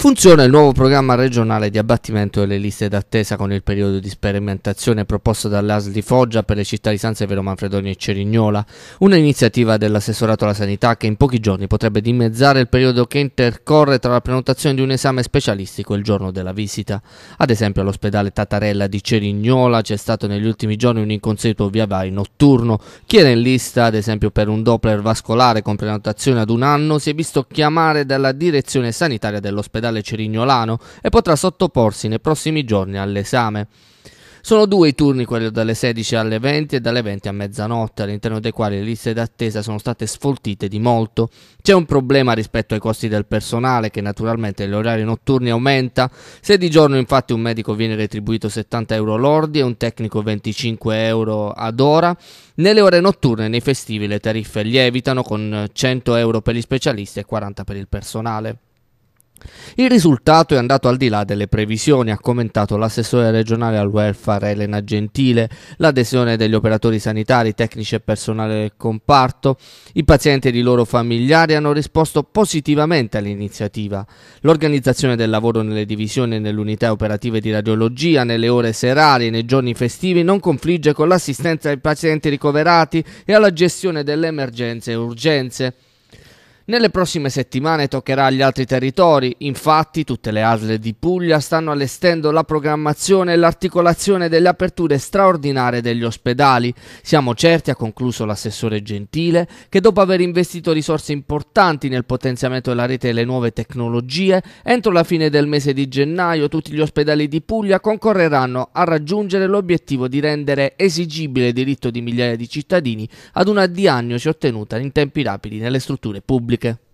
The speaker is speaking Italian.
Funziona il nuovo programma regionale di abbattimento delle liste d'attesa con il periodo di sperimentazione proposto dall'ASL di Foggia per le città di San Severo Manfredonia e Cerignola, un'iniziativa dell'assessorato alla sanità che in pochi giorni potrebbe dimezzare il periodo che intercorre tra la prenotazione di un esame specialistico e il giorno della visita. Ad esempio all'ospedale Tatarella di Cerignola c'è stato negli ultimi giorni un inconsueto via vai notturno. Chi era in lista ad esempio per un Doppler vascolare con prenotazione ad un anno si è visto chiamare dalla direzione sanitaria dell'ospedale dall'ospedale Cerignolano e potrà sottoporsi nei prossimi giorni all'esame. Sono due i turni, quello dalle 16 alle 20 e dalle 20 a mezzanotte, all'interno dei quali le liste d'attesa sono state sfoltite di molto. C'è un problema rispetto ai costi del personale, che naturalmente gli orari notturni aumenta. Se di giorno infatti un medico viene retribuito 70 euro lordi e un tecnico 25 euro ad ora, nelle ore notturne e nei festivi le tariffe lievitano con 100 euro per gli specialisti e 40 per il personale. Il risultato è andato al di là delle previsioni, ha commentato l'assessore regionale al welfare Elena Gentile, l'adesione degli operatori sanitari, tecnici e personale del comparto. I pazienti e i loro familiari hanno risposto positivamente all'iniziativa. L'organizzazione del lavoro nelle divisioni e nelle unità operative di radiologia, nelle ore serali e nei giorni festivi non confligge con l'assistenza ai pazienti ricoverati e alla gestione delle emergenze e urgenze. Nelle prossime settimane toccherà agli altri territori, infatti tutte le ASL di Puglia stanno allestendo la programmazione e l'articolazione delle aperture straordinarie degli ospedali. Siamo certi, ha concluso l'assessore Gentile, che dopo aver investito risorse importanti nel potenziamento della rete e le nuove tecnologie, entro la fine del mese di gennaio tutti gli ospedali di Puglia concorreranno a raggiungere l'obiettivo di rendere esigibile il diritto di migliaia di cittadini ad una diagnosi ottenuta in tempi rapidi nelle strutture pubbliche. música